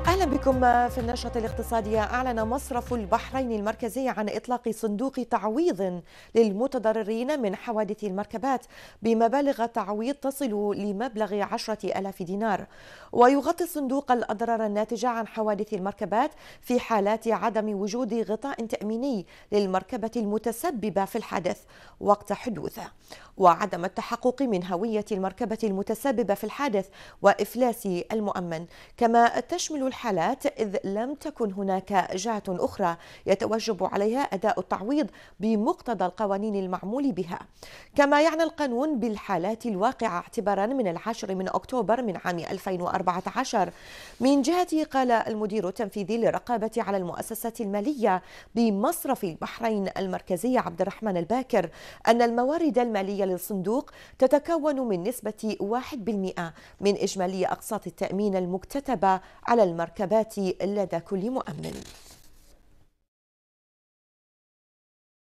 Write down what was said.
اهلا بكم في النشره الاقتصاديه اعلن مصرف البحرين المركزي عن اطلاق صندوق تعويض للمتضررين من حوادث المركبات بمبالغ تعويض تصل لمبلغ عشرة ألاف دينار ويغطي الصندوق الاضرار الناتجه عن حوادث المركبات في حالات عدم وجود غطاء تاميني للمركبه المتسببه في الحادث وقت حدوثه وعدم التحقق من هويه المركبه المتسببه في الحادث وافلاس المؤمن كما تشمل الحالات إذ لم تكن هناك جهة أخرى يتوجب عليها أداء التعويض بمقتضى القوانين المعمول بها كما يعنى القانون بالحالات الواقعة اعتبارا من العاشر من أكتوبر من عام 2014 من جهته قال المدير التنفيذي للرقابة على المؤسسات المالية بمصرف البحرين المركزي عبد الرحمن الباكر أن الموارد المالية للصندوق تتكون من نسبة 1% من إجمالي أقساط التأمين المكتتبة على المركبات لدى كل مؤمن